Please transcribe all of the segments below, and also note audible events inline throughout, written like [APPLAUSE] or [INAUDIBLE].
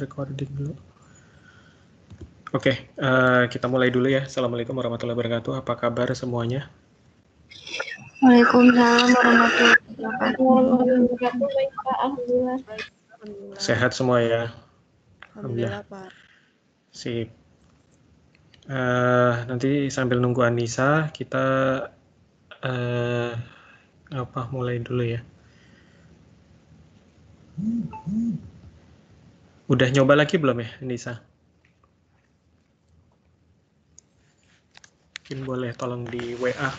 recording dulu. Oke, okay, uh, eh, kita mulai dulu ya. Assalamualaikum warahmatullahi wabarakatuh. Apa kabar semuanya? Waalaikumsalam warahmatullahi wabarakatuh. Sehat semua ya. Alhamdulillah. Sip. Uh, nanti sambil nunggu Anissa, kita uh, apa mulai dulu ya. Udah nyoba lagi belum ya, Nisa? Mungkin boleh tolong di WA. Uh,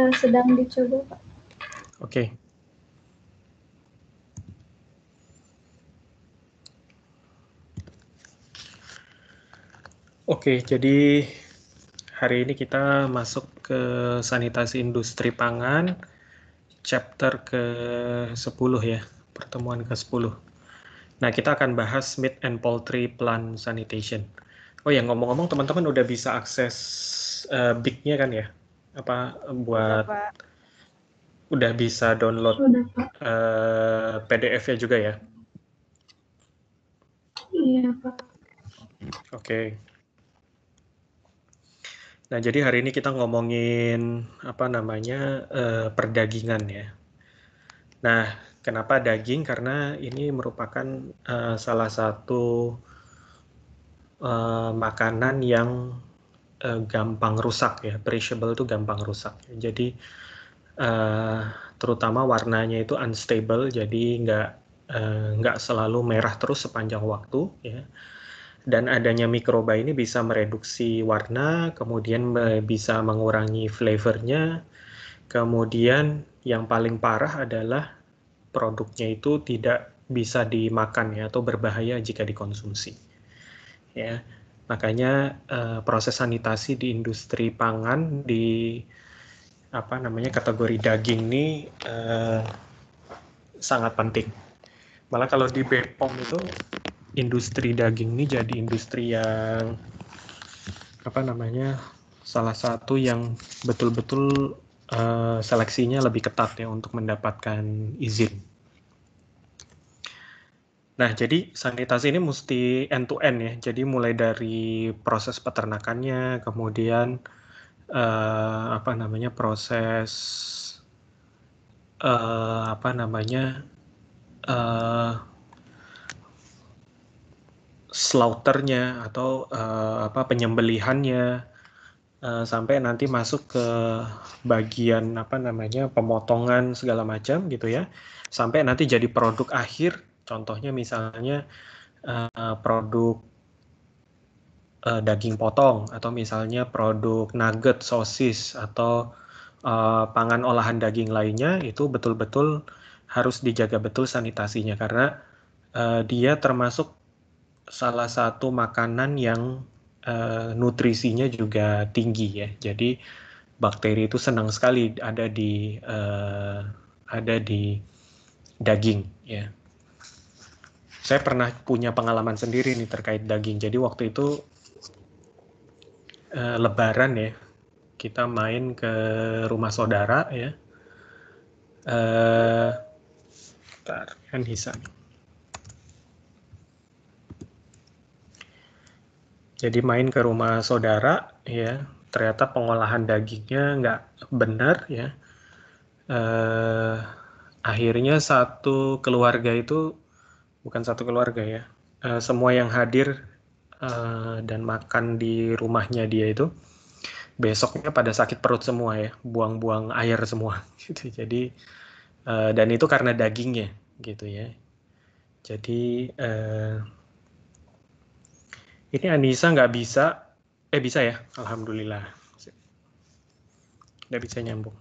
eh, sedang dicoba, Pak. Oke. Okay. Oke, jadi hari ini kita masuk ke sanitasi industri pangan chapter ke-10 ya, pertemuan ke-10. Nah, kita akan bahas meat and poultry plant sanitation. Oh ya, ngomong-ngomong teman-teman udah bisa akses uh, BIG-nya kan ya? Apa buat udah, udah bisa download uh, PDF-nya eh, juga ya? Iya, Pak. Oke. Okay. Nah, jadi hari ini kita ngomongin apa namanya eh, perdagingan ya. Nah, kenapa daging? Karena ini merupakan eh, salah satu eh, makanan yang eh, gampang rusak ya. Perishable itu gampang rusak. Jadi eh, terutama warnanya itu unstable, jadi nggak eh, nggak selalu merah terus sepanjang waktu ya dan adanya mikroba ini bisa mereduksi warna, kemudian bisa mengurangi flavornya, kemudian yang paling parah adalah produknya itu tidak bisa dimakan ya atau berbahaya jika dikonsumsi. Ya, makanya eh, proses sanitasi di industri pangan di apa namanya kategori daging ini eh, sangat penting. Malah kalau di Bepom itu industri daging ini jadi industri yang apa namanya salah satu yang betul-betul uh, seleksinya lebih ketat ya untuk mendapatkan izin. Nah, jadi sanitasi ini mesti end to end ya. Jadi mulai dari proses peternakannya, kemudian uh, apa namanya proses uh, apa namanya slaughternya atau uh, apa penyembelihannya uh, sampai nanti masuk ke bagian apa namanya pemotongan segala macam gitu ya sampai nanti jadi produk akhir contohnya misalnya uh, produk uh, daging potong atau misalnya produk nugget sosis atau uh, pangan olahan daging lainnya itu betul-betul harus dijaga betul sanitasinya karena uh, dia termasuk salah satu makanan yang uh, nutrisinya juga tinggi ya. Jadi bakteri itu senang sekali ada di uh, ada di daging ya. Saya pernah punya pengalaman sendiri nih terkait daging. Jadi waktu itu uh, lebaran ya, kita main ke rumah saudara ya. Uh, kan hisan. nih. Jadi main ke rumah saudara, ya ternyata pengolahan dagingnya nggak benar, ya. Eh, akhirnya satu keluarga itu bukan satu keluarga ya, eh, semua yang hadir eh, dan makan di rumahnya dia itu besoknya pada sakit perut semua ya, buang-buang air semua. [LAUGHS] Gitu. Jadi eh, dan itu karena dagingnya, gitu ya. Jadi eh, ini Anissa nggak bisa, eh bisa ya, alhamdulillah. Nggak bisa nyambung.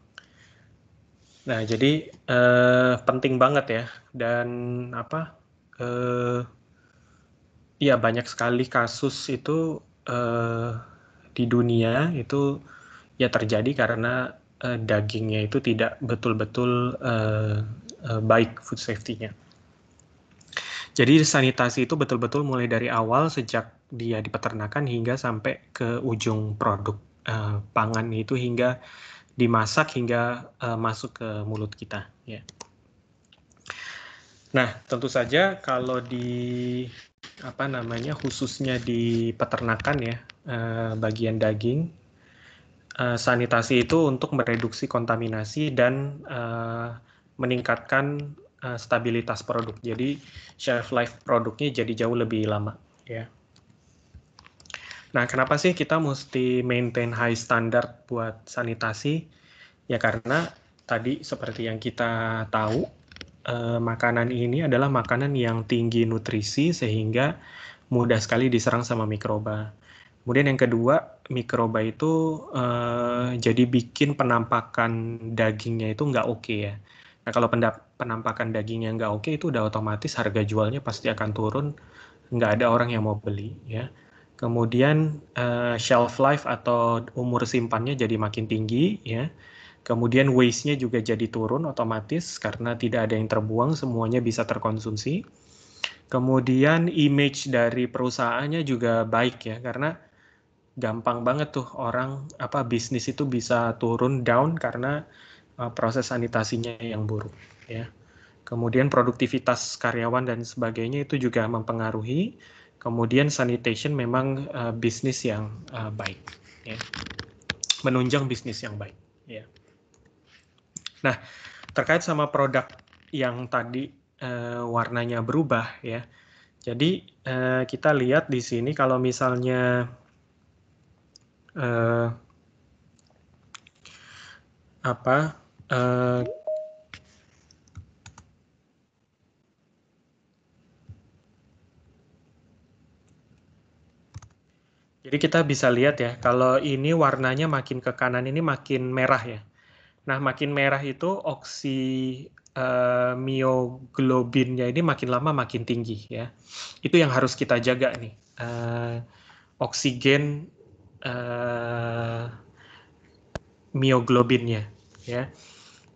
Nah, jadi eh, penting banget ya, dan apa? Eh, ya banyak sekali kasus itu eh, di dunia itu ya terjadi karena eh, dagingnya itu tidak betul-betul eh, eh, baik food safety-nya. Jadi sanitasi itu betul-betul mulai dari awal sejak dia di peternakan hingga sampai ke ujung produk uh, pangan itu hingga dimasak hingga uh, masuk ke mulut kita ya. Nah, tentu saja kalau di apa namanya khususnya di peternakan ya uh, bagian daging uh, sanitasi itu untuk mereduksi kontaminasi dan uh, meningkatkan uh, stabilitas produk. Jadi shelf life produknya jadi jauh lebih lama ya. Nah, kenapa sih kita mesti maintain high standard buat sanitasi? Ya karena tadi seperti yang kita tahu, eh, makanan ini adalah makanan yang tinggi nutrisi sehingga mudah sekali diserang sama mikroba. Kemudian yang kedua, mikroba itu eh, jadi bikin penampakan dagingnya itu nggak oke okay ya. Nah kalau penampakan dagingnya nggak oke okay, itu udah otomatis harga jualnya pasti akan turun, nggak ada orang yang mau beli ya kemudian uh, shelf life atau umur simpannya jadi makin tinggi ya kemudian waste-nya juga jadi turun otomatis karena tidak ada yang terbuang semuanya bisa terkonsumsi kemudian image dari perusahaannya juga baik ya karena gampang banget tuh orang apa bisnis itu bisa turun down karena uh, proses sanitasinya yang buruk ya kemudian produktivitas karyawan dan sebagainya itu juga mempengaruhi Kemudian sanitation memang uh, bisnis yang uh, baik, ya. menunjang bisnis yang baik. Ya. Nah, terkait sama produk yang tadi uh, warnanya berubah, ya. Jadi uh, kita lihat di sini kalau misalnya uh, apa uh, Jadi kita bisa lihat ya, kalau ini warnanya makin ke kanan ini makin merah ya. Nah, makin merah itu oksi uh, mioglobinnya ini makin lama makin tinggi ya. Itu yang harus kita jaga nih. Uh, oksigen uh, mioglobinnya ya.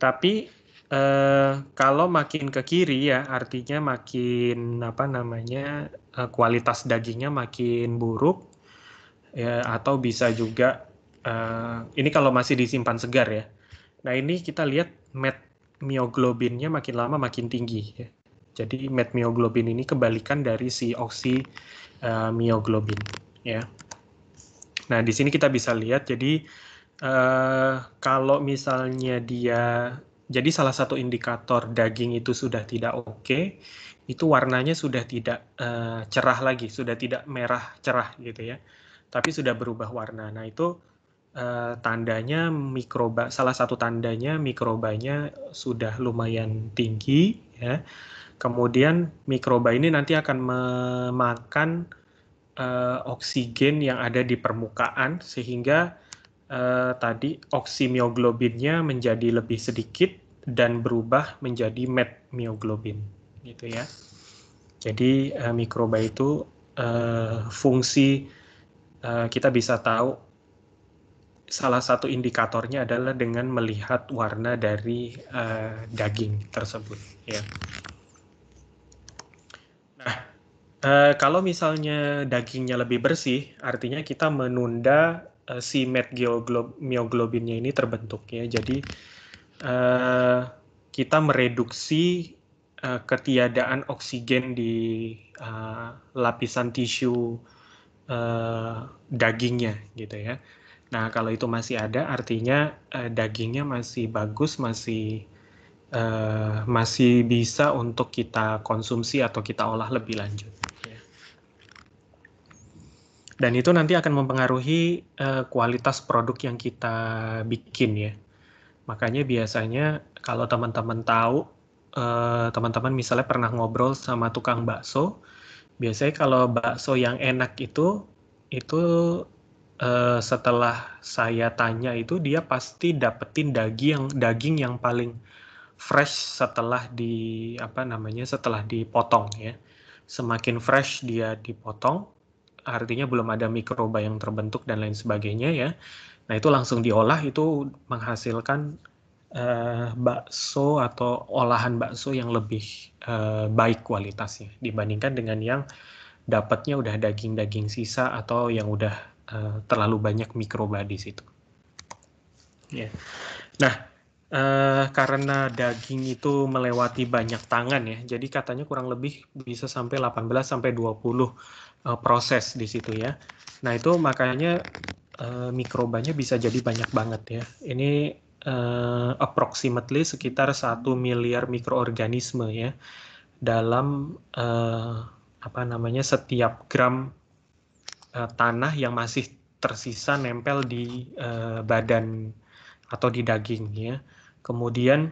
Tapi uh, kalau makin ke kiri ya, artinya makin apa namanya uh, kualitas dagingnya makin buruk ya, atau bisa juga uh, ini kalau masih disimpan segar ya. Nah ini kita lihat met mioglobinnya makin lama makin tinggi. Ya. Jadi met mioglobin ini kebalikan dari si oksi uh, mioglobin ya. Nah di sini kita bisa lihat jadi uh, kalau misalnya dia jadi salah satu indikator daging itu sudah tidak oke, okay, itu warnanya sudah tidak uh, cerah lagi, sudah tidak merah cerah gitu ya tapi sudah berubah warna. Nah, itu uh, tandanya mikroba salah satu tandanya mikrobanya sudah lumayan tinggi ya. Kemudian mikroba ini nanti akan memakan uh, oksigen yang ada di permukaan sehingga uh, tadi oksimioglobinnya menjadi lebih sedikit dan berubah menjadi metmioglobin gitu ya. Jadi uh, mikroba itu uh, fungsi Eh, kita bisa tahu salah satu indikatornya adalah dengan melihat warna dari uh, daging tersebut ya. Nah, uh, kalau misalnya dagingnya lebih bersih, artinya kita menunda uh, si mioglobinnya ini terbentuk ya. Jadi uh, kita mereduksi uh, ketiadaan oksigen di uh, lapisan tisu uh, dagingnya gitu ya. Nah kalau itu masih ada artinya uh, dagingnya masih bagus masih uh, masih bisa untuk kita konsumsi atau kita olah lebih lanjut. Dan itu nanti akan mempengaruhi uh, kualitas produk yang kita bikin ya. Makanya biasanya kalau teman-teman tahu, teman-teman uh, misalnya pernah ngobrol sama tukang bakso, biasanya kalau bakso yang enak itu itu uh, setelah saya tanya itu dia pasti dapetin daging yang daging yang paling fresh setelah di apa namanya setelah dipotong ya semakin fresh dia dipotong artinya belum ada mikroba yang terbentuk dan lain sebagainya ya nah itu langsung diolah itu menghasilkan uh, bakso atau olahan bakso yang lebih uh, baik kualitasnya dibandingkan dengan yang dapatnya udah daging-daging sisa atau yang udah uh, terlalu banyak mikroba di situ. Yeah. Nah, uh, karena daging itu melewati banyak tangan ya, jadi katanya kurang lebih bisa sampai 18 sampai 20 uh, proses di situ ya. Nah, itu makanya uh, mikrobanya bisa jadi banyak banget ya. Ini uh, approximately sekitar 1 miliar mikroorganisme ya dalam uh, apa namanya setiap gram uh, tanah yang masih tersisa nempel di uh, badan atau di daging ya. Kemudian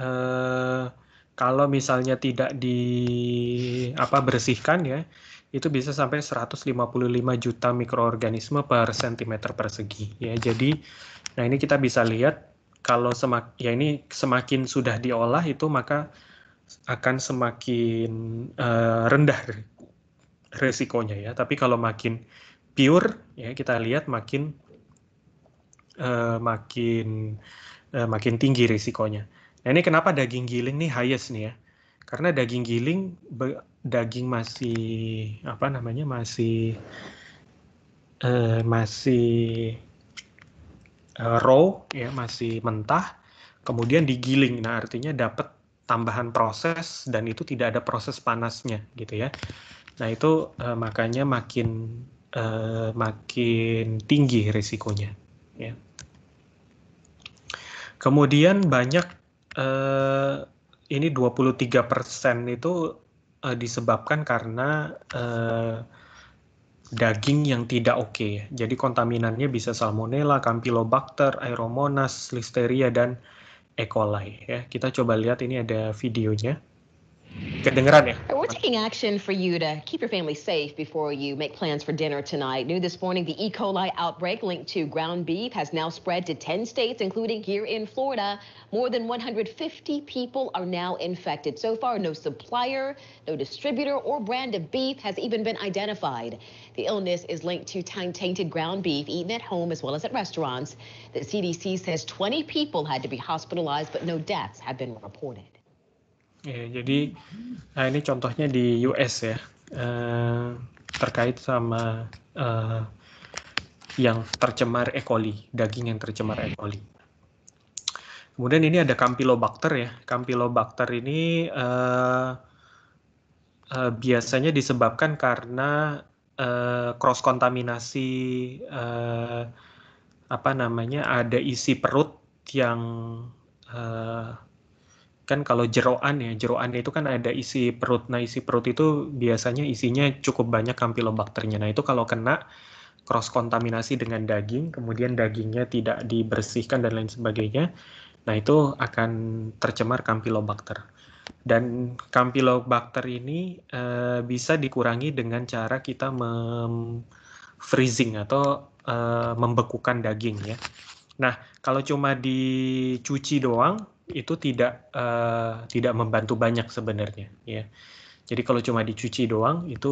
uh, kalau misalnya tidak di apa bersihkan ya, itu bisa sampai 155 juta mikroorganisme per sentimeter persegi ya. Jadi Nah, ini kita bisa lihat kalau semak ya ini semakin sudah diolah itu maka akan semakin uh, rendah resikonya ya. Tapi kalau makin pure ya kita lihat makin uh, makin uh, makin tinggi resikonya. Nah, ini kenapa daging giling nih highest nih ya? Karena daging giling daging masih apa namanya? masih uh, masih uh, eh, raw ya masih mentah kemudian digiling nah artinya dapat tambahan proses dan itu tidak ada proses panasnya gitu ya nah itu uh, makanya makin uh, makin tinggi risikonya ya kemudian banyak uh, ini 23% itu uh, disebabkan karena uh, daging yang tidak oke. Okay. Jadi kontaminannya bisa salmonella, campylobacter, aeromonas, listeria dan E. coli ya. Kita coba lihat ini ada videonya. kedengeran ya. We're taking action for you to keep your family safe before you make plans for dinner tonight. New this morning, the E. coli outbreak linked to ground beef has now spread to 10 states, including here in Florida. More than 150 people are now infected. So far, no supplier, no distributor, or brand of beef has even been identified. The illness is linked to time-tainted ground beef eaten at home as well as at restaurants. The CDC says 20 people had to be hospitalized, but no deaths have been reported. Ya, jadi nah ini contohnya di US ya eh, terkait sama eh, yang tercemar E. coli, daging yang tercemar E. coli. Kemudian ini ada Campylobacter ya. Campylobacter ini eh, eh, biasanya disebabkan karena eh, cross kontaminasi eh, apa namanya ada isi perut yang eh, kan kalau jeroan ya jeroan itu kan ada isi perut nah isi perut itu biasanya isinya cukup banyak kampilobakternya nah itu kalau kena cross kontaminasi dengan daging kemudian dagingnya tidak dibersihkan dan lain sebagainya nah itu akan tercemar kampilobakter dan kampilobakter ini e, bisa dikurangi dengan cara kita mem freezing atau e, membekukan daging ya nah kalau cuma dicuci doang itu tidak uh, tidak membantu banyak sebenarnya ya jadi kalau cuma dicuci doang itu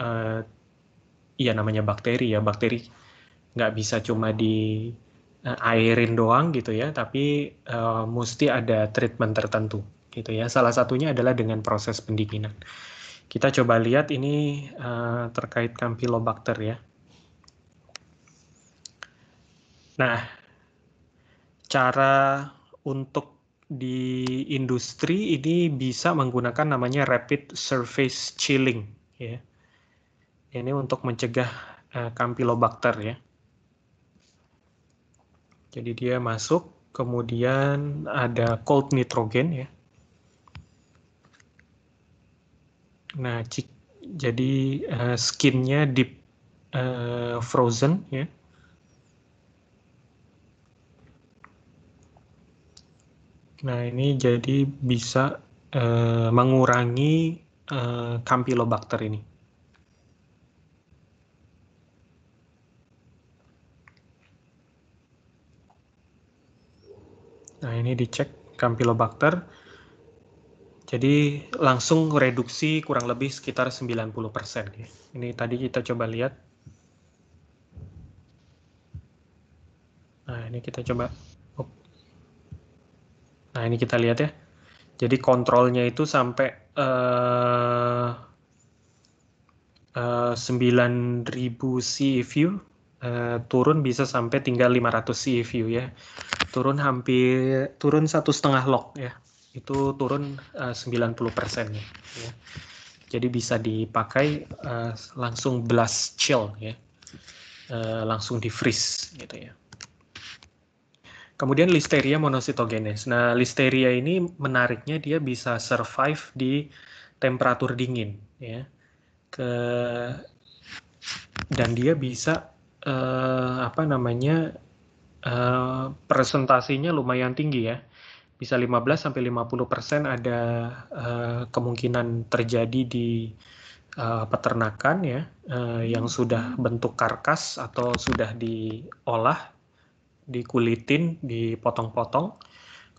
uh, ya namanya bakteri ya bakteri nggak bisa cuma di eh, airin doang gitu ya tapi uh, mesti ada treatment tertentu gitu ya salah satunya adalah dengan proses pendinginan kita coba lihat ini uh, terkait Campylobacter ya nah cara untuk di industri ini bisa menggunakan namanya rapid surface chilling ya. Ini untuk mencegah uh, eh, Campylobacter ya. Jadi dia masuk kemudian ada cold nitrogen ya. Nah, jadi eh, skinnya deep eh, frozen ya. Nah, ini jadi bisa uh, mengurangi uh, Campylobacter ini. Nah, ini dicek Campylobacter. Jadi langsung reduksi kurang lebih sekitar 90%. Ini tadi kita coba lihat. Nah, ini kita coba Nah ini kita lihat ya. Jadi kontrolnya itu sampai uh, uh, 9000 view uh, turun bisa sampai tinggal 500 CE view ya. Turun hampir turun satu setengah log ya. Itu turun uh, 90 persennya. Ya. Jadi bisa dipakai uh, langsung blast chill ya. Uh, langsung di freeze gitu ya. Kemudian Listeria monositogenes. Nah, Listeria ini menariknya dia bisa survive di temperatur dingin, ya. Ke dan dia bisa uh, apa namanya uh, presentasinya lumayan tinggi ya. Bisa 15 sampai 50% ada uh, kemungkinan terjadi di uh, peternakan ya uh, yang sudah bentuk karkas atau sudah diolah dikulitin, dipotong-potong.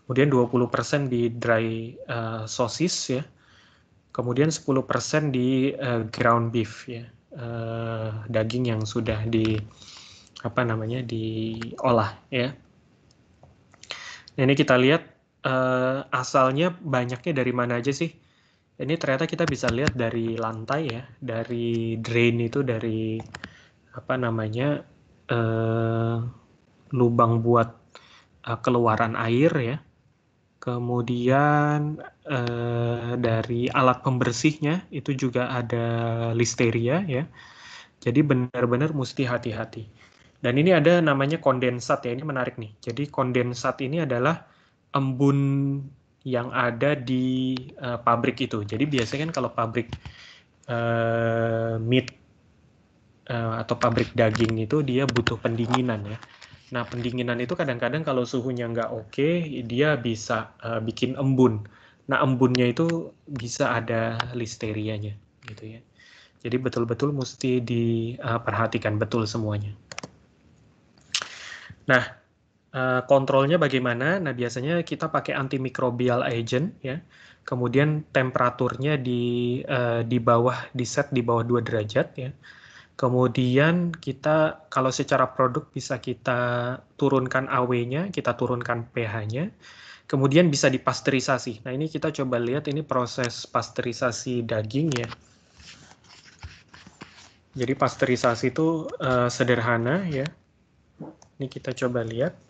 Kemudian 20% di dry uh, sosis ya. Kemudian 10% di uh, ground beef ya. Uh, daging yang sudah di apa namanya diolah ya. Nah, ini kita lihat uh, asalnya banyaknya dari mana aja sih? Ini ternyata kita bisa lihat dari lantai ya, dari drain itu dari apa namanya uh, lubang buat uh, keluaran air ya. Kemudian uh, dari alat pembersihnya itu juga ada listeria ya. Jadi benar-benar mesti hati-hati. Dan ini ada namanya kondensat ya, ini menarik nih. Jadi kondensat ini adalah embun yang ada di uh, pabrik itu. Jadi biasanya kan kalau pabrik uh, meat atau pabrik daging itu dia butuh pendinginan ya. Nah, pendinginan itu kadang-kadang kalau suhunya nggak oke, dia bisa uh, bikin embun. Nah, embunnya itu bisa ada listerianya, gitu ya. Jadi betul-betul mesti diperhatikan eh, uh, betul semuanya. Nah, uh, kontrolnya bagaimana? Nah, biasanya kita pakai antimikrobial agent, ya. Kemudian temperaturnya di uh, di bawah di set di bawah 2 derajat, ya Kemudian kita kalau secara produk bisa kita turunkan AW-nya, kita turunkan pH-nya. Kemudian bisa dipasterisasi. Nah, ini kita coba lihat ini proses pasteurisasi daging ya. Jadi pasteurisasi itu uh, sederhana ya. Ini kita coba lihat.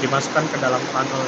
dimasukkan ke dalam funnel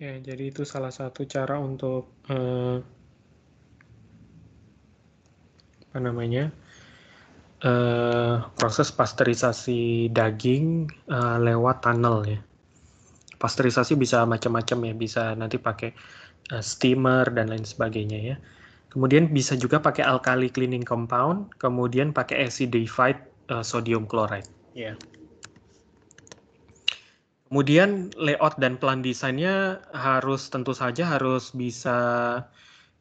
Ya, jadi itu salah satu cara untuk uh, apa namanya uh, proses pasteurisasi daging uh, lewat tunnel ya. Pasteurisasi bisa macam-macam ya, bisa nanti pakai uh, steamer dan lain sebagainya ya. Kemudian bisa juga pakai alkali cleaning compound, kemudian pakai acidified uh, sodium chloride. Ya. Yeah. Kemudian layout dan plan desainnya harus tentu saja harus bisa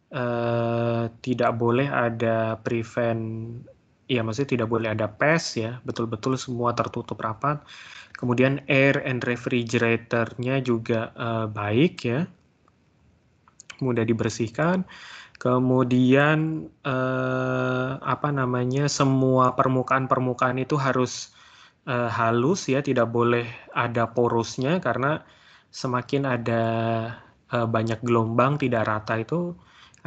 uh, tidak boleh ada prevent, ya maksudnya tidak boleh ada pes ya, betul-betul semua tertutup rapat. Kemudian air and refrigeratornya juga uh, baik ya, mudah dibersihkan. Kemudian uh, apa namanya semua permukaan-permukaan itu harus uh, halus ya, tidak boleh ada porosnya karena semakin ada uh, banyak gelombang tidak rata itu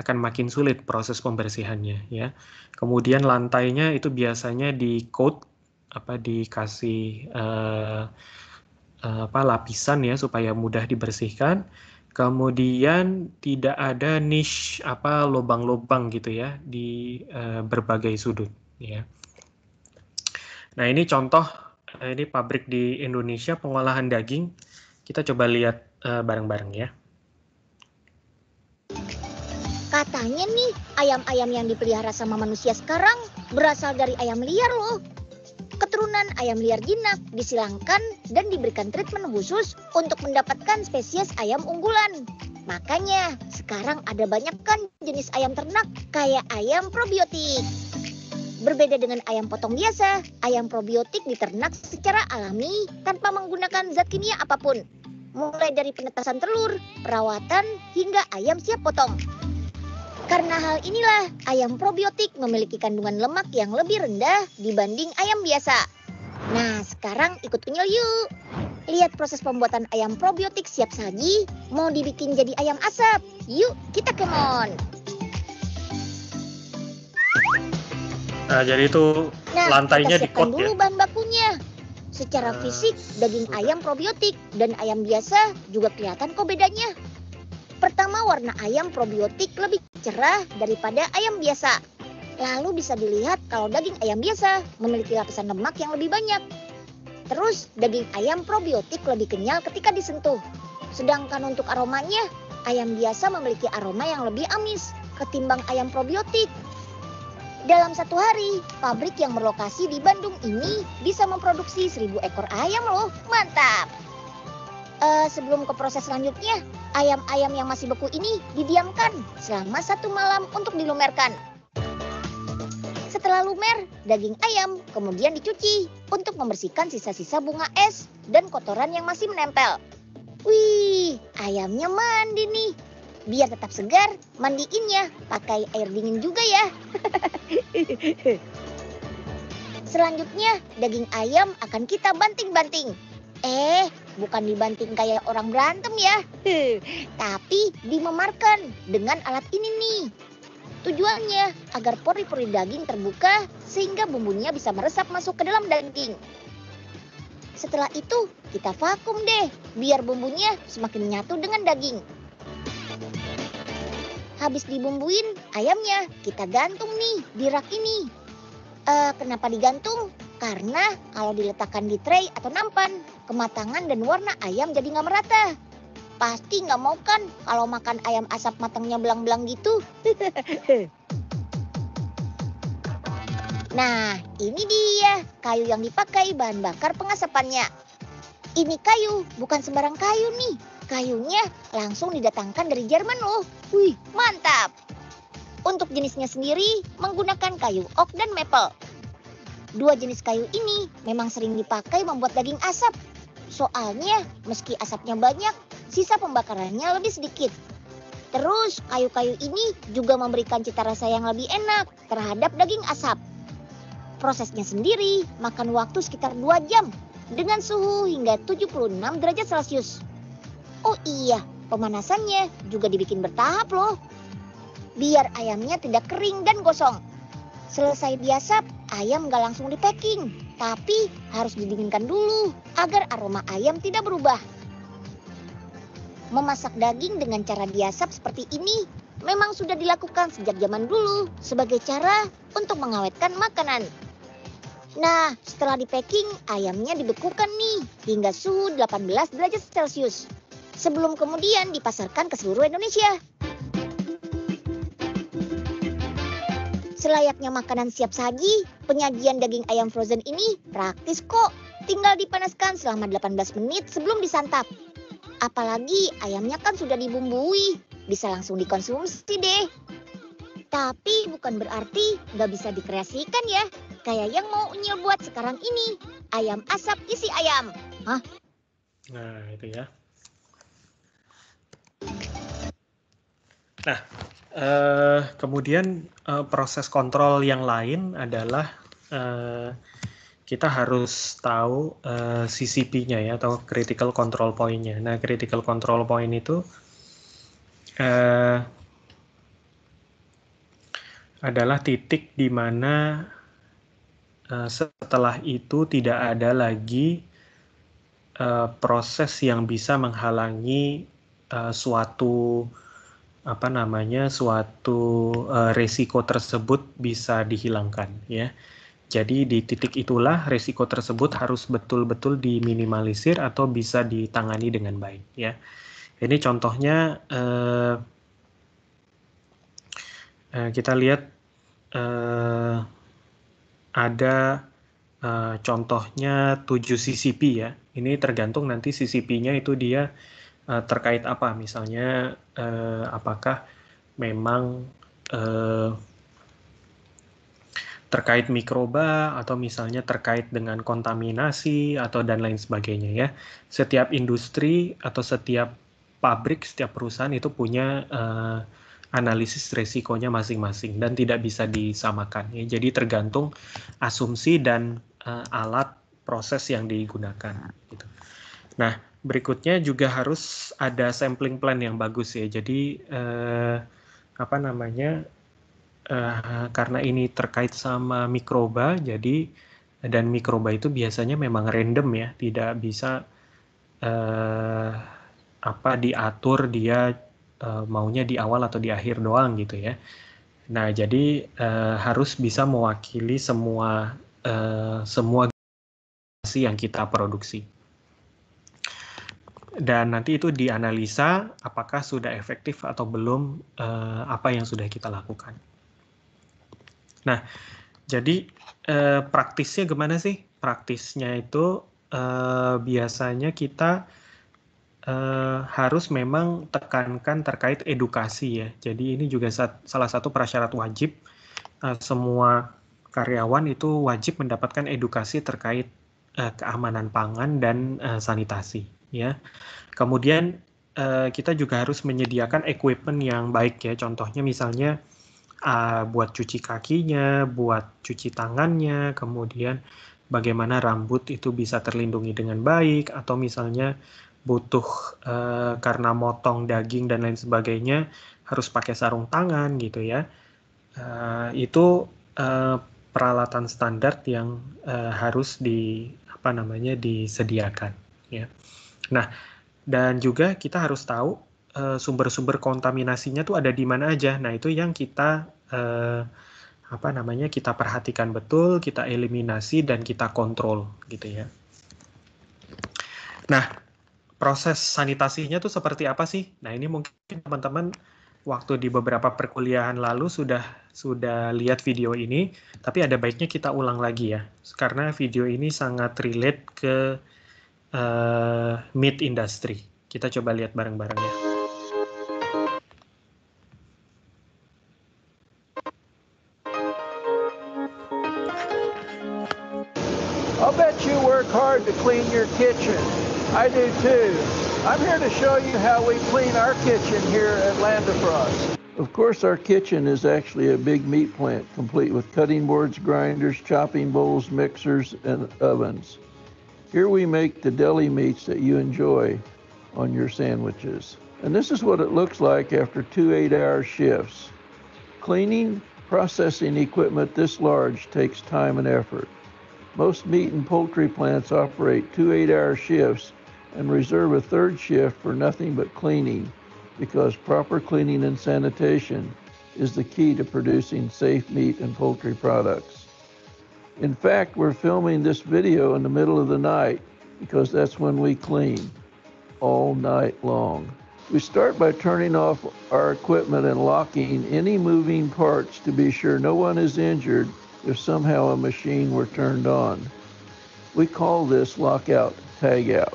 akan makin sulit proses pembersihannya ya. Kemudian lantainya itu biasanya di coat apa dikasih uh, uh, apa lapisan ya supaya mudah dibersihkan. Kemudian tidak ada niche apa lubang-lubang gitu ya di uh, berbagai sudut ya. Nah, ini contoh Eh, ini pabrik di Indonesia pengolahan daging. Kita coba lihat eh, bareng-bareng ya. Katanya nih, ayam-ayam yang dipelihara sama manusia sekarang berasal dari ayam liar loh. Keturunan ayam liar jinak disilangkan dan diberikan treatment khusus untuk mendapatkan spesies ayam unggulan. Makanya sekarang ada banyak kan jenis ayam ternak kayak ayam probiotik. Berbeda dengan ayam potong biasa, ayam probiotik diternak secara alami tanpa menggunakan zat kimia apapun. Mulai dari penetasan telur, perawatan, hingga ayam siap potong. Karena hal inilah, ayam probiotik memiliki kandungan lemak yang lebih rendah dibanding ayam biasa. Nah, sekarang ikut penyul yuk. Lihat proses pembuatan ayam probiotik siap saji, mau dibikin jadi ayam asap. Yuk, kita kemon. Nah, nah, jadi itu nah, lantainya kita di kot dulu ya. bahan bakunya. Secara nah, fisik, daging sudah. ayam probiotik dan ayam biasa juga kelihatan kok bedanya. Pertama, warna ayam probiotik lebih cerah daripada ayam biasa. Lalu bisa dilihat kalau daging ayam biasa memiliki lapisan lemak yang lebih banyak. Terus, daging ayam probiotik lebih kenyal ketika disentuh. Sedangkan untuk aromanya, ayam biasa memiliki aroma yang lebih amis ketimbang ayam probiotik. Dalam satu hari, pabrik yang berlokasi di Bandung ini bisa memproduksi 1000 ekor ayam loh. Mantap! Uh, sebelum ke proses selanjutnya, ayam-ayam yang masih beku ini didiamkan selama satu malam untuk dilumerkan. Setelah lumer, daging ayam kemudian dicuci untuk membersihkan sisa-sisa bunga es dan kotoran yang masih menempel. Wih, ayamnya mandi nih biar tetap segar, mandiinnya pakai air dingin juga ya. [LAUGHS] Selanjutnya, daging ayam akan kita banting-banting. Eh, bukan dibanting kayak orang berantem ya. [LAUGHS] Tapi dimemarkan dengan alat ini nih. Tujuannya agar pori-pori daging terbuka sehingga bumbunya bisa meresap masuk ke dalam daging. Setelah itu, kita vakum deh biar bumbunya semakin menyatu dengan daging. Habis dibumbuin ayamnya, kita gantung nih di rak ini. Uh, kenapa digantung? Karena kalau diletakkan di tray atau nampan, kematangan dan warna ayam jadi nggak merata. Pasti nggak mau kan kalau makan ayam asap matangnya belang-belang gitu. [LAUGHS] Nah, ini dia kayu yang dipakai bahan bakar pengasapannya. Ini kayu, bukan sembarang kayu nih. Kayunya langsung didatangkan dari Jerman loh. Wih, mantap! Untuk jenisnya sendiri menggunakan kayu oak dan maple. Dua jenis kayu ini memang sering dipakai membuat daging asap. Soalnya meski asapnya banyak, sisa pembakarannya lebih sedikit. Terus kayu-kayu ini juga memberikan cita rasa yang lebih enak terhadap daging asap. Prosesnya sendiri makan waktu sekitar 2 jam dengan suhu hingga 76 derajat Celcius. Oh iya, Pemanasannya juga dibikin bertahap loh. Biar ayamnya tidak kering dan gosong. Selesai diasap, ayam gak langsung di packing. Tapi harus didinginkan dulu agar aroma ayam tidak berubah. Memasak daging dengan cara diasap seperti ini memang sudah dilakukan sejak zaman dulu sebagai cara untuk mengawetkan makanan. Nah, setelah di packing, ayamnya dibekukan nih hingga suhu 18 derajat Celcius sebelum kemudian dipasarkan ke seluruh Indonesia. Selayaknya makanan siap saji, penyajian daging ayam frozen ini praktis kok. Tinggal dipanaskan selama 18 menit sebelum disantap. Apalagi ayamnya kan sudah dibumbui, bisa langsung dikonsumsi deh. Tapi bukan berarti nggak bisa dikreasikan ya, kayak yang mau Unyil buat sekarang ini. Ayam asap isi ayam. Hah? Nah, itu ya. Nah, eh, kemudian eh, proses kontrol yang lain adalah eh, kita harus tahu eh, CCP-nya ya atau critical control point-nya. Nah, critical control point itu eh, adalah titik di mana eh, setelah itu tidak ada lagi uh, proses yang bisa menghalangi Eh, suatu apa namanya suatu uh, resiko tersebut bisa dihilangkan ya. Jadi di titik itulah resiko tersebut harus betul-betul diminimalisir atau bisa ditangani dengan baik ya. Ini contohnya uh, uh, kita lihat uh, ada uh, contohnya 7 CCP ya. Ini tergantung nanti CCP-nya itu dia Eh, terkait apa misalnya uh, apakah memang uh, terkait mikroba atau misalnya terkait dengan kontaminasi atau dan lain sebagainya ya. Setiap industri atau setiap pabrik, setiap perusahaan itu punya uh, analisis resikonya masing-masing dan tidak bisa disamakan ya. Jadi tergantung asumsi dan uh, alat proses yang digunakan gitu. Nah, berikutnya juga harus ada sampling plan yang bagus ya. Jadi eh, apa namanya eh, karena ini terkait sama mikroba, jadi dan mikroba itu biasanya memang random ya, tidak bisa eh, apa diatur dia eh, maunya di awal atau di akhir doang gitu ya. Nah jadi eh, harus bisa mewakili semua eh, semua yang kita produksi dan nanti itu dianalisa apakah sudah efektif atau belum uh, apa yang sudah kita lakukan. Nah, jadi uh, praktisnya gimana sih? Praktisnya itu uh, biasanya kita uh, harus memang tekankan terkait edukasi ya. Jadi ini juga sat, salah satu prasyarat wajib uh, semua karyawan itu wajib mendapatkan edukasi terkait uh, keamanan pangan dan uh, sanitasi ya. Kemudian uh, kita juga harus menyediakan equipment yang baik ya. Contohnya misalnya uh, buat cuci kakinya, buat cuci tangannya, kemudian bagaimana rambut itu bisa terlindungi dengan baik atau misalnya butuh uh, karena motong daging dan lain sebagainya harus pakai sarung tangan gitu ya. Uh, itu uh, peralatan standar yang uh, harus di apa namanya disediakan ya. Nah, dan juga kita harus tahu eh, sumber-sumber kontaminasinya tuh ada di mana aja. Nah, itu yang kita uh, apa namanya? kita perhatikan betul, kita eliminasi dan kita kontrol gitu ya. Nah, proses sanitasinya tuh seperti apa sih? Nah, ini mungkin teman-teman waktu di beberapa perkuliahan lalu sudah sudah lihat video ini, tapi ada baiknya kita ulang lagi ya. Karena video ini sangat relate ke uh, meat industry. Kita coba lihat bareng I'll bet you work hard to clean your kitchen. I do too. I'm here to show you how we clean our kitchen here at Land of Frost. Of course, our kitchen is actually a big meat plant, complete with cutting boards, grinders, chopping bowls, mixers, and ovens. Here we make the deli meats that you enjoy on your sandwiches. And this is what it looks like after two eight hour shifts. Cleaning, processing equipment this large takes time and effort. Most meat and poultry plants operate two eight hour shifts and reserve a third shift for nothing but cleaning because proper cleaning and sanitation is the key to producing safe meat and poultry products. In fact, we're filming this video in the middle of the night because that's when we clean all night long. We start by turning off our equipment and locking any moving parts to be sure no one is injured if somehow a machine were turned on. We call this lockout tagout.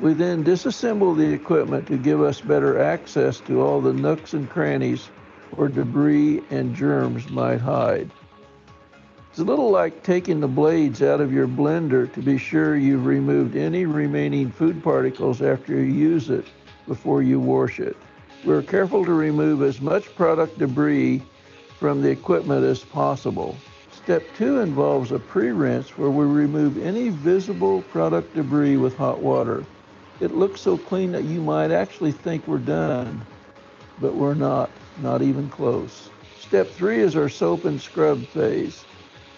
We then disassemble the equipment to give us better access to all the nooks and crannies where debris and germs might hide. It's a little like taking the blades out of your blender to be sure you've removed any remaining food particles after you use it before you wash it. We're careful to remove as much product debris from the equipment as possible. Step two involves a pre-rinse where we remove any visible product debris with hot water. It looks so clean that you might actually think we're done, but we're not, not even close. Step three is our soap and scrub phase.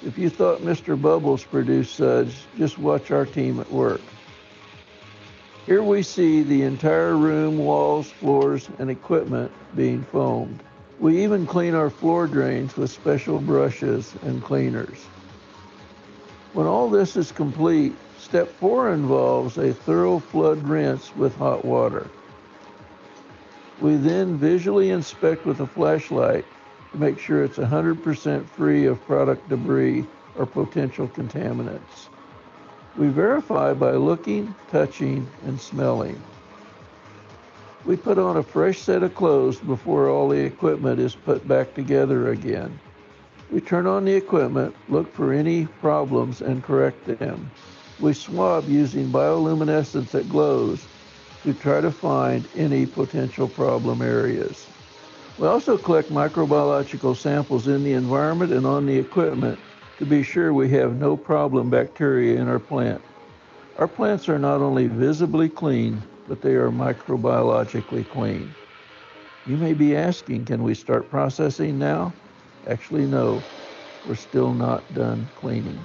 If you thought Mr. Bubbles produced suds, just watch our team at work. Here we see the entire room, walls, floors, and equipment being foamed. We even clean our floor drains with special brushes and cleaners. When all this is complete, step four involves a thorough flood rinse with hot water. We then visually inspect with a flashlight to make sure it's 100% free of product debris or potential contaminants. We verify by looking, touching, and smelling. We put on a fresh set of clothes before all the equipment is put back together again. We turn on the equipment, look for any problems, and correct them. We swab using bioluminescence that glows to try to find any potential problem areas. We also collect microbiological samples in the environment and on the equipment to be sure we have no problem bacteria in our plant. Our plants are not only visibly clean, but they are microbiologically clean. You may be asking, can we start processing now? Actually, no, we're still not done cleaning.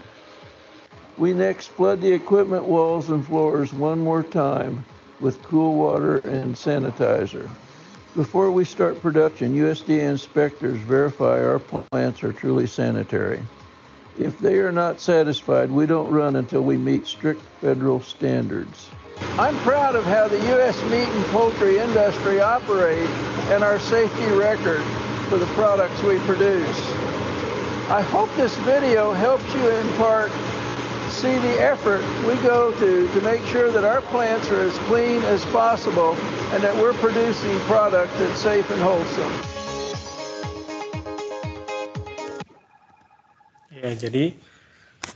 We next flood the equipment walls and floors one more time with cool water and sanitizer. Before we start production, USDA inspectors verify our plants are truly sanitary. If they are not satisfied, we don't run until we meet strict federal standards. I'm proud of how the U.S. meat and poultry industry operates and our safety record for the products we produce. I hope this video helps you in part see the effort we go to to make sure that our plants are as clean as possible and that we're producing product that's safe and wholesome. Ya, jadi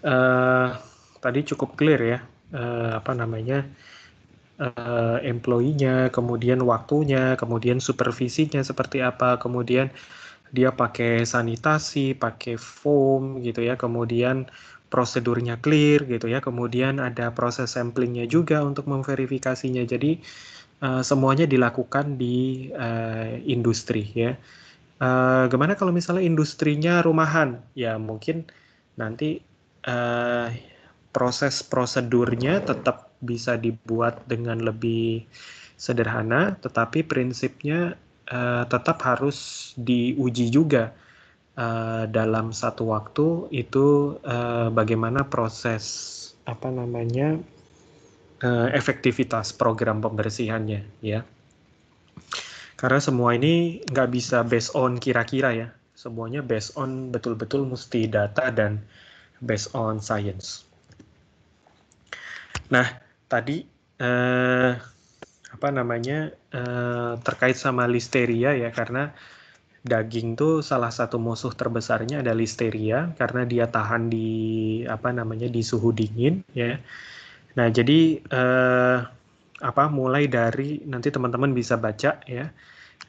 uh, tadi cukup clear ya, uh, apa namanya, uh, employee-nya, kemudian waktunya, kemudian supervisinya seperti apa, kemudian dia pakai sanitasi, pakai foam gitu ya, kemudian prosedurnya clear gitu ya, kemudian ada proses samplingnya juga untuk memverifikasinya. Jadi Eh, semuanya dilakukan di uh, industri ya. Uh, gimana kalau misalnya industrinya rumahan? Ya mungkin nanti uh, proses prosedurnya tetap bisa dibuat dengan lebih sederhana, tetapi prinsipnya uh, tetap harus diuji juga uh, dalam satu waktu itu uh, bagaimana proses apa namanya Eh, efektivitas program pembersihannya ya karena semua ini nggak bisa based on kira-kira ya semuanya based on betul-betul mesti data dan based on science nah tadi uh, apa namanya uh, terkait sama listeria ya karena daging tuh salah satu musuh terbesarnya ada listeria karena dia tahan di apa namanya di suhu dingin ya Nah, jadi uh, apa mulai dari nanti teman-teman bisa baca ya.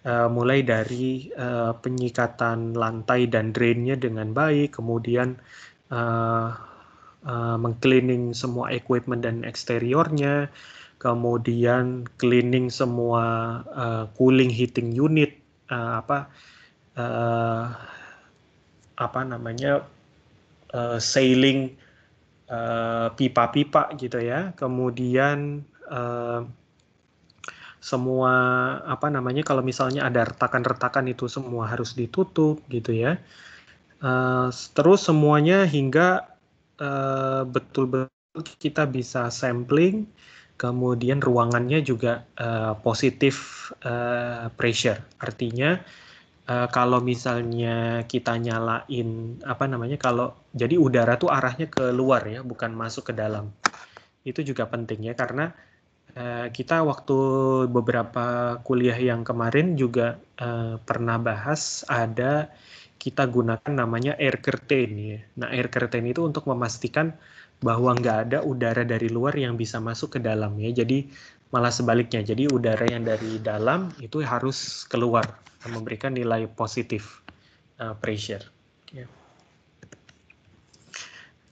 Uh, mulai dari uh, penyikatan lantai dan drainnya dengan baik, kemudian uh, uh, mengcleaning semua equipment dan eksteriornya, kemudian cleaning semua uh, cooling heating unit uh, apa uh, apa namanya uh, sailing Eh, pipa-pipa uh, gitu ya. Kemudian uh, semua apa namanya kalau misalnya ada retakan-retakan itu semua harus ditutup gitu ya. Uh, terus semuanya hingga betul-betul uh, kita bisa sampling, kemudian ruangannya juga uh, positif uh, pressure. Artinya Eh, kalau misalnya kita nyalain apa namanya kalau jadi udara tuh arahnya keluar ya bukan masuk ke dalam itu juga penting ya karena uh, kita waktu beberapa kuliah yang kemarin juga uh, pernah bahas ada kita gunakan namanya air curtain ya. Nah air curtain itu untuk memastikan bahwa nggak ada udara dari luar yang bisa masuk ke dalam ya. Jadi malah sebaliknya. Jadi udara yang dari dalam itu harus keluar memberikan nilai positif uh, pressure. Ya.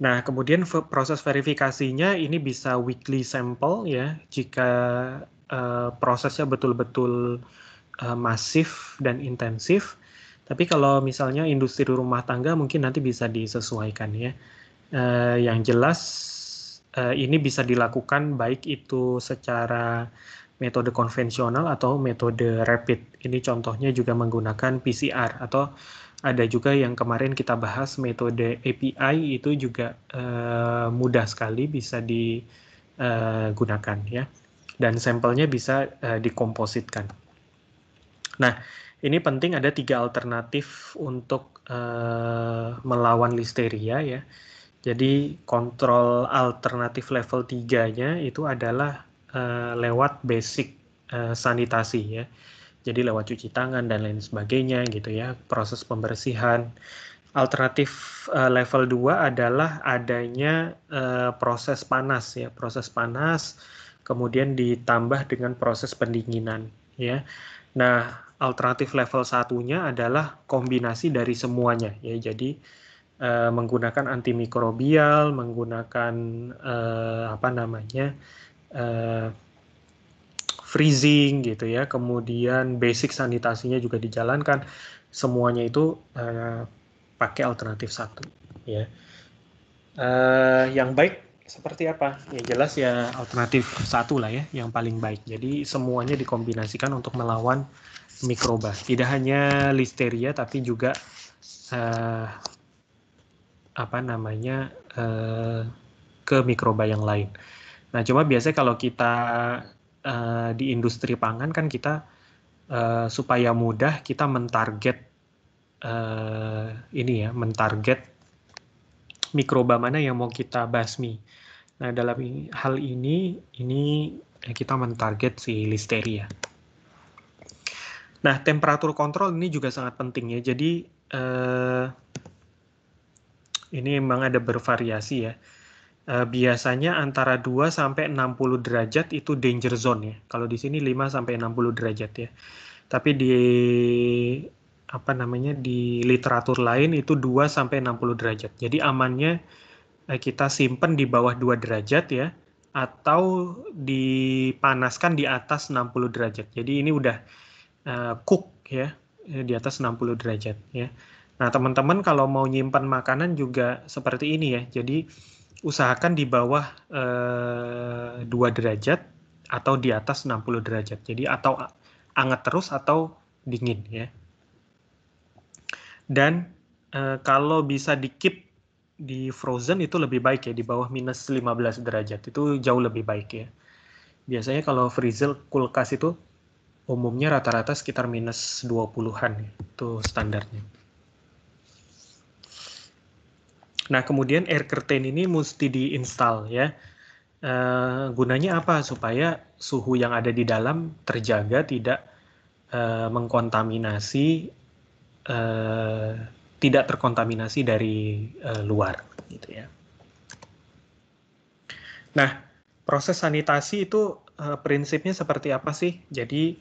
Nah, kemudian proses verifikasinya ini bisa weekly sample ya, jika uh, prosesnya betul-betul uh, masif dan intensif. Tapi kalau misalnya industri rumah tangga mungkin nanti bisa disesuaikan ya. Uh, yang jelas Eh, ini bisa dilakukan baik itu secara metode konvensional atau metode rapid. Ini contohnya juga menggunakan PCR atau ada juga yang kemarin kita bahas metode API itu juga uh, mudah sekali bisa digunakan eh, ya dan sampelnya bisa uh, dikompositkan. Nah, ini penting ada tiga alternatif untuk uh, melawan listeria ya. Jadi kontrol alternatif level 3-nya itu adalah uh, lewat basic uh, sanitasi ya. Jadi lewat cuci tangan dan lain sebagainya gitu ya, proses pembersihan. Alternatif uh, level 2 adalah adanya uh, proses panas ya, proses panas kemudian ditambah dengan proses pendinginan ya. Nah, alternatif level satunya adalah kombinasi dari semuanya ya. Jadi uh, menggunakan antimikrobial, menggunakan uh, apa namanya uh, freezing gitu ya, kemudian basic sanitasinya juga dijalankan, semuanya itu uh, pakai alternatif satu ya. Uh, yang baik seperti apa? Ya jelas ya alternatif satu lah ya yang paling baik. Jadi semuanya dikombinasikan untuk melawan mikroba. Tidak hanya listeria tapi juga uh, apa namanya eh, ke mikroba yang lain. Nah, cuma biasanya kalau kita eh, di industri pangan kan kita eh, supaya mudah kita mentarget ini ya, mentarget mikroba mana yang mau kita basmi. Nah, dalam hal ini, ini kita mentarget si listeria. Nah, temperatur kontrol ini juga sangat penting ya. Jadi, eh, ini memang ada bervariasi ya. Eh, biasanya antara 2 sampai 60 derajat itu danger zone ya. Kalau di sini 5 sampai 60 derajat ya. Tapi di apa namanya di literatur lain itu 2 sampai 60 derajat. Jadi amannya eh, kita simpan di bawah 2 derajat ya atau dipanaskan di atas 60 derajat. Jadi ini udah uh, cook ya di atas 60 derajat ya. Nah, teman-teman kalau mau nyimpan makanan juga seperti ini ya. Jadi usahakan di bawah eh, 2 derajat atau di atas 60 derajat. Jadi atau anget terus atau dingin ya. Dan eh, kalau bisa di keep di frozen itu lebih baik ya di bawah minus 15 derajat itu jauh lebih baik ya. Biasanya kalau freezer kulkas itu umumnya rata-rata sekitar minus 20-an ya, itu standarnya. Nah, kemudian air curtain ini mesti diinstal ya. Uh, gunanya apa supaya suhu yang ada di dalam terjaga tidak uh, mengkontaminasi uh, tidak terkontaminasi dari uh, luar gitu ya. Nah, proses sanitasi itu uh, prinsipnya seperti apa sih? Jadi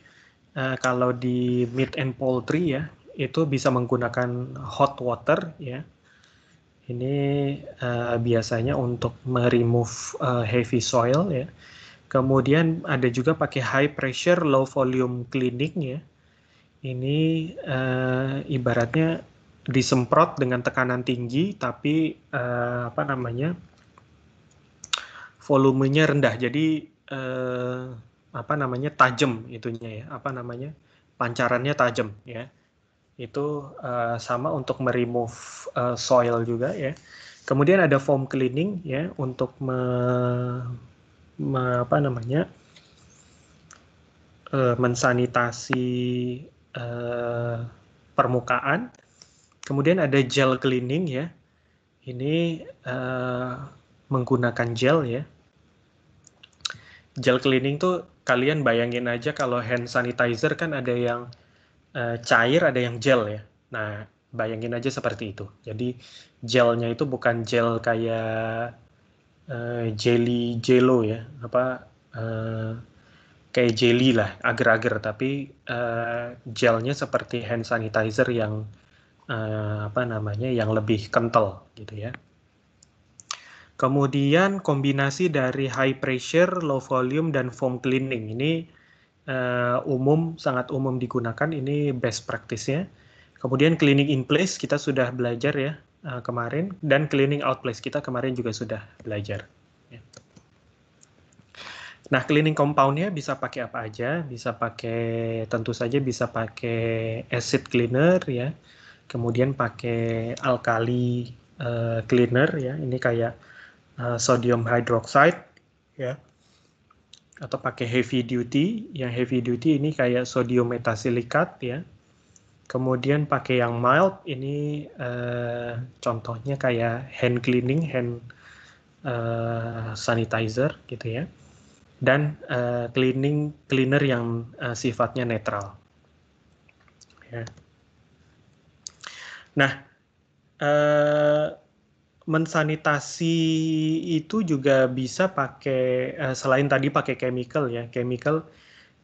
uh, kalau di meat and poultry ya, itu bisa menggunakan hot water ya ini uh, biasanya untuk meremove uh, heavy soil ya. Kemudian ada juga pakai high pressure low volume cleaning ya. Ini uh, ibaratnya disemprot dengan tekanan tinggi tapi uh, apa namanya? volumenya rendah. Jadi uh, apa namanya? tajam itunya ya. Apa namanya? pancarannya tajam ya itu uh, sama untuk meremove uh, soil juga ya. Kemudian ada foam cleaning ya untuk me, me, apa namanya uh, mensanitasi uh, permukaan. Kemudian ada gel cleaning ya. Ini uh, menggunakan gel ya. Gel cleaning tuh kalian bayangin aja kalau hand sanitizer kan ada yang Eh, cair, ada yang gel ya. Nah, bayangin aja seperti itu. Jadi gelnya itu bukan gel kayak uh, jelly jello ya, apa uh, kayak jelly lah, agar-agar. Tapi uh, gelnya seperti hand sanitizer yang uh, apa namanya, yang lebih kental gitu ya. Kemudian kombinasi dari high pressure, low volume, dan foam cleaning ini uh, umum sangat umum digunakan ini best practice-nya. Kemudian cleaning in place kita sudah belajar ya uh, kemarin dan cleaning out place kita kemarin juga sudah belajar. Ya. Nah, cleaning compoundnya bisa pakai apa aja? Bisa pakai, tentu saja bisa pakai acid cleaner ya. Kemudian pakai alkali uh, cleaner ya. Ini kayak uh, sodium hydroxide ya atau pakai heavy duty. Yang heavy duty ini kayak sodium metasilikat ya. Kemudian pakai yang mild ini uh, contohnya kayak hand cleaning, hand uh, sanitizer gitu ya. Dan uh, cleaning cleaner yang uh, sifatnya netral. Ya. Nah, uh, mensanitasi itu juga bisa pakai eh, selain tadi pakai chemical ya chemical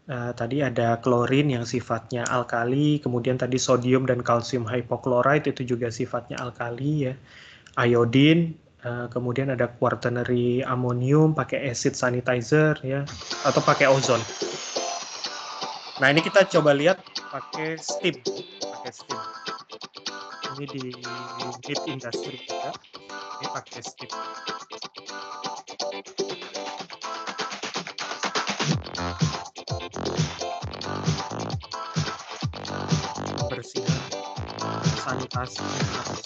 uh, tadi ada klorin yang sifatnya alkali kemudian tadi sodium dan kalsium hypochlorite itu juga sifatnya alkali ya iodin uh, eh, kemudian ada quaternary amonium pakai acid sanitizer ya atau pakai ozon nah ini kita coba lihat pakai steam pakai steam ini di lead industry juga, Ini pakai skip. Bersihan sanitasi pakai skip.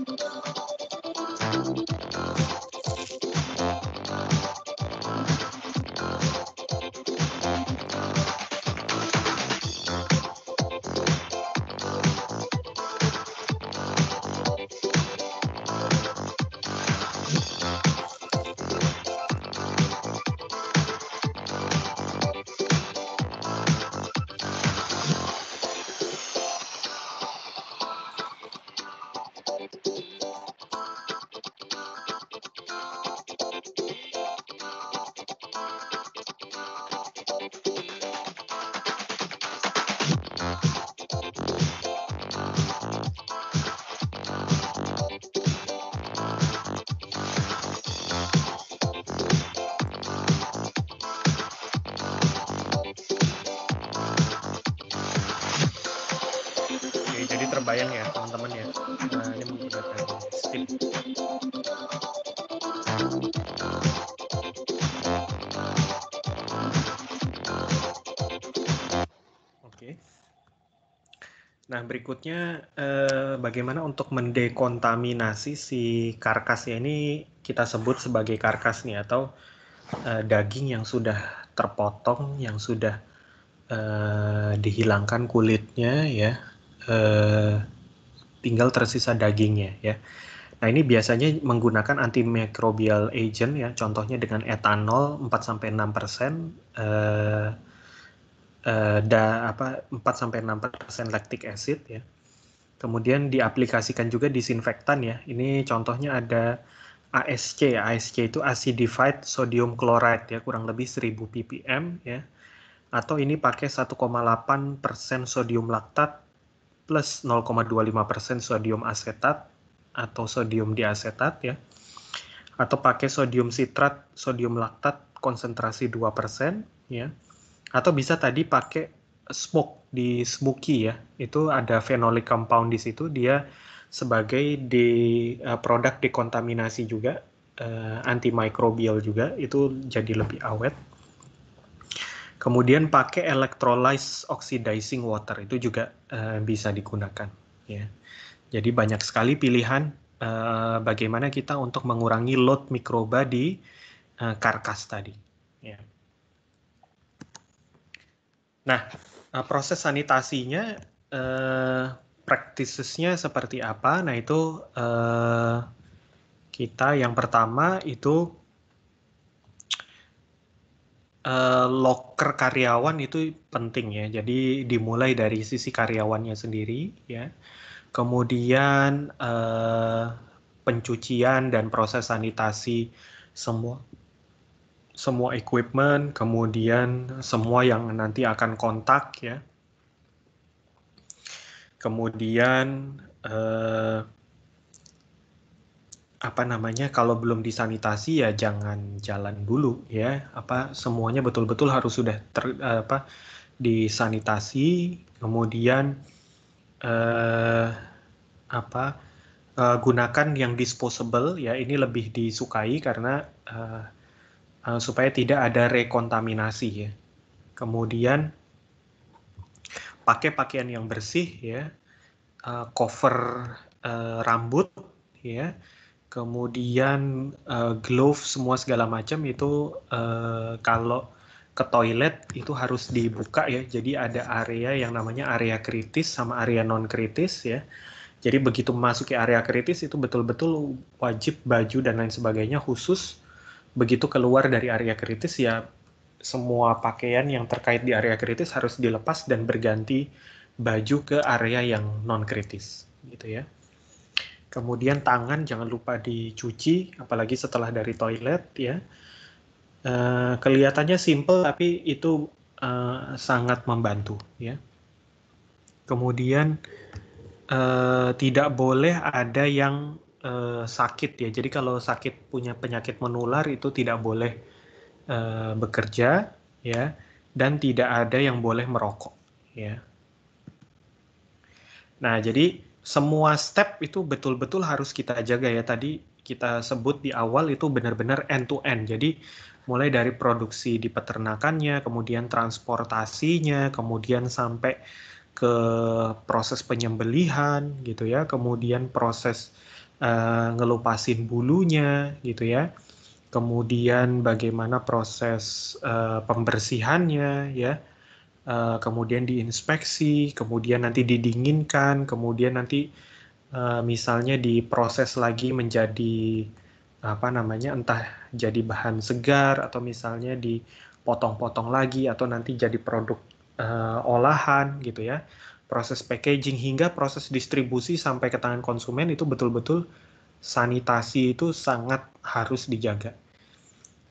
Thank you. berikutnya eh, bagaimana untuk mendekontaminasi si karkas ya ini kita sebut sebagai karkas nih atau eh, daging yang sudah terpotong yang sudah eh, dihilangkan kulitnya ya eh, tinggal tersisa dagingnya ya. Nah, ini biasanya menggunakan antimicrobial agent ya, contohnya dengan etanol 4 sampai 6 persen, eh, Eh, da apa 4 sampai 6% lactic acid ya. Kemudian diaplikasikan juga disinfektan ya. Ini contohnya ada ASC. ASC ya. itu acidified sodium chloride ya, kurang lebih 1000 ppm ya. Atau ini pakai 1,8% persen sodium laktat plus 0,25% persen sodium asetat atau sodium diasetat ya. Atau pakai sodium sitrat, sodium laktat konsentrasi 2% ya atau bisa tadi pakai smoke di smoky ya. Itu ada phenolic compound di situ dia sebagai di uh, produk dekontaminasi juga uh, eh, antimikrobial juga itu jadi lebih awet. Kemudian pakai electrolyzed oxidizing water itu juga uh, bisa digunakan ya. Jadi banyak sekali pilihan uh, bagaimana kita untuk mengurangi load mikroba di uh, karkas tadi. Nah, eh, proses sanitasinya eh, practicesnya seperti apa? Nah itu eh, kita yang pertama itu eh, locker karyawan itu penting ya. Jadi dimulai dari sisi karyawannya sendiri ya. Kemudian eh, pencucian dan proses sanitasi semua semua equipment, kemudian semua yang nanti akan kontak ya. Kemudian eh, apa namanya kalau belum disanitasi ya jangan jalan dulu ya apa semuanya betul-betul harus sudah ter, eh, apa disanitasi kemudian eh, apa eh, gunakan yang disposable ya ini lebih disukai karena eh, Eh, supaya tidak ada rekontaminasi ya. Kemudian pakai pakaian yang bersih ya, uh, cover uh, rambut ya, kemudian uh, glove semua segala macam itu uh, kalau ke toilet itu harus dibuka ya. Jadi ada area yang namanya area kritis sama area non kritis ya. Jadi begitu memasuki area kritis itu betul-betul wajib baju dan lain sebagainya khusus begitu keluar dari area kritis ya semua pakaian yang terkait di area kritis harus dilepas dan berganti baju ke area yang non kritis gitu ya. Kemudian tangan jangan lupa dicuci apalagi setelah dari toilet ya. Uh, kelihatannya simple tapi itu uh, sangat membantu ya. Kemudian uh, tidak boleh ada yang uh, sakit ya. Jadi kalau sakit punya penyakit menular itu tidak boleh uh, bekerja ya dan tidak ada yang boleh merokok ya. Nah, jadi semua step itu betul-betul harus kita jaga ya. Tadi kita sebut di awal itu benar-benar end to end. Jadi mulai dari produksi di peternakannya, kemudian transportasinya, kemudian sampai ke proses penyembelihan gitu ya, kemudian proses uh, ngelupasin bulunya gitu ya kemudian bagaimana proses uh, pembersihannya ya uh, kemudian diinspeksi kemudian nanti didinginkan kemudian nanti uh, misalnya diproses lagi menjadi apa namanya entah jadi bahan segar atau misalnya dipotong-potong lagi atau nanti jadi produk uh, olahan gitu ya proses packaging hingga proses distribusi sampai ke tangan konsumen itu betul-betul sanitasi itu sangat harus dijaga.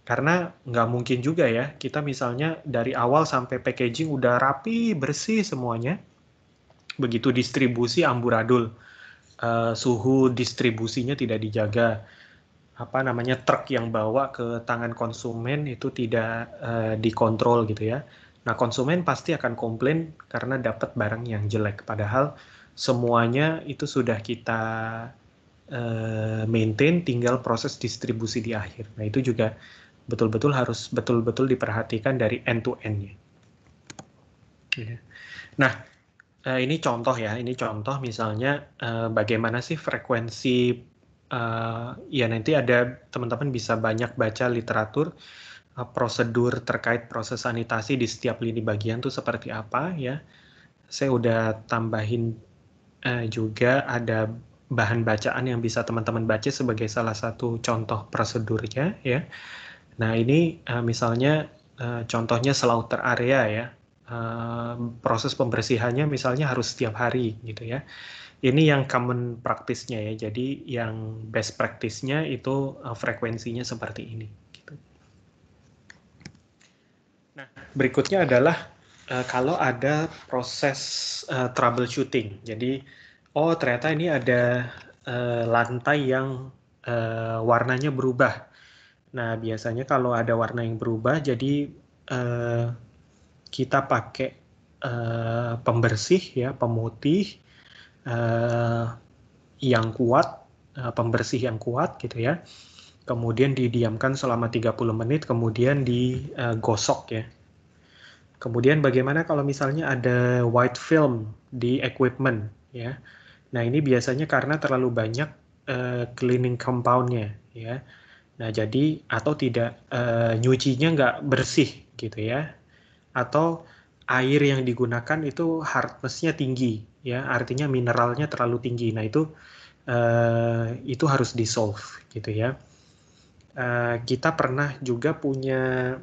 Karena nggak mungkin juga ya, kita misalnya dari awal sampai packaging udah rapi, bersih semuanya, begitu distribusi amburadul, uh, suhu distribusinya tidak dijaga, apa namanya truk yang bawa ke tangan konsumen itu tidak uh, dikontrol gitu ya Nah, konsumen pasti akan komplain karena dapat barang yang jelek, padahal semuanya itu sudah kita eh, maintain, tinggal proses distribusi di akhir. Nah, itu juga betul-betul harus betul-betul diperhatikan dari end to end-nya. Iya. Nah, eh, ini contoh ya, ini contoh misalnya eh, bagaimana sih frekuensi ya nanti ada teman-teman bisa banyak baca literatur Eh, prosedur terkait proses sanitasi di setiap lini bagian tuh seperti apa ya. Saya udah tambahin uh, juga ada bahan bacaan yang bisa teman-teman baca sebagai salah satu contoh prosedurnya ya. Nah ini uh, misalnya uh, contohnya slaughter area ya. Uh, proses pembersihannya misalnya harus setiap hari gitu ya. Ini yang common practice-nya ya. Jadi yang best practice-nya itu uh, frekuensinya seperti ini. berikutnya adalah uh, kalau ada proses uh, troubleshooting. Jadi, oh ternyata ini ada uh, lantai yang uh, warnanya berubah. Nah, biasanya kalau ada warna yang berubah, jadi uh, kita pakai uh, pembersih ya, pemutih uh, yang kuat, uh, pembersih yang kuat gitu ya kemudian didiamkan selama 30 menit, kemudian digosok ya. Kemudian bagaimana kalau misalnya ada white film di equipment ya. Nah, ini biasanya karena terlalu banyak uh, cleaning compoundnya ya. Nah, jadi atau tidak uh, nyucinya nggak bersih gitu ya. Atau air yang digunakan itu hardnessnya tinggi ya, artinya mineralnya terlalu tinggi. Nah, itu uh, itu harus di solve gitu ya. Uh, kita pernah juga punya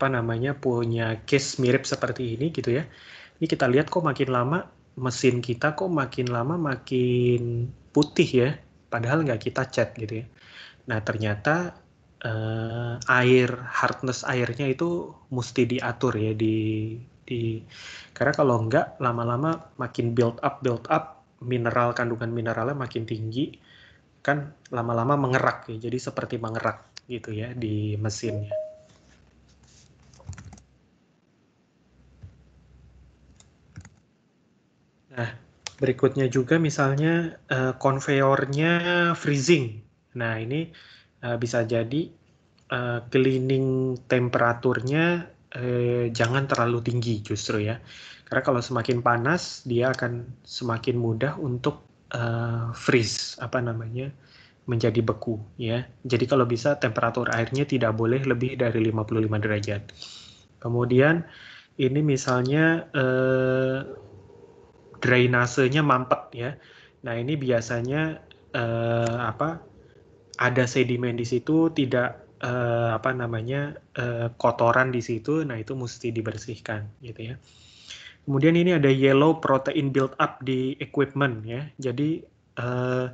apa namanya punya case mirip seperti ini gitu ya. Ini kita lihat kok makin lama mesin kita kok makin lama makin putih ya, padahal nggak kita cat gitu ya. Nah ternyata eh, air hardness airnya itu mesti diatur ya di di karena kalau nggak lama-lama makin build up build up mineral kandungan mineralnya makin tinggi kan lama-lama mengerak ya jadi seperti mengerak gitu ya di mesinnya. Berikutnya juga misalnya uh, eh, conveyornya freezing. Nah ini uh, bisa jadi uh, cleaning temperaturnya uh, jangan terlalu tinggi justru ya. Karena kalau semakin panas dia akan semakin mudah untuk uh, freeze apa namanya menjadi beku ya. Jadi kalau bisa temperatur airnya tidak boleh lebih dari 55 derajat. Kemudian ini misalnya uh, drainasenya mampet ya. Nah ini biasanya uh, apa ada sedimen di situ tidak uh, apa namanya uh, kotoran di situ. Nah itu mesti dibersihkan gitu ya. Kemudian ini ada yellow protein build up di equipment ya. Jadi uh,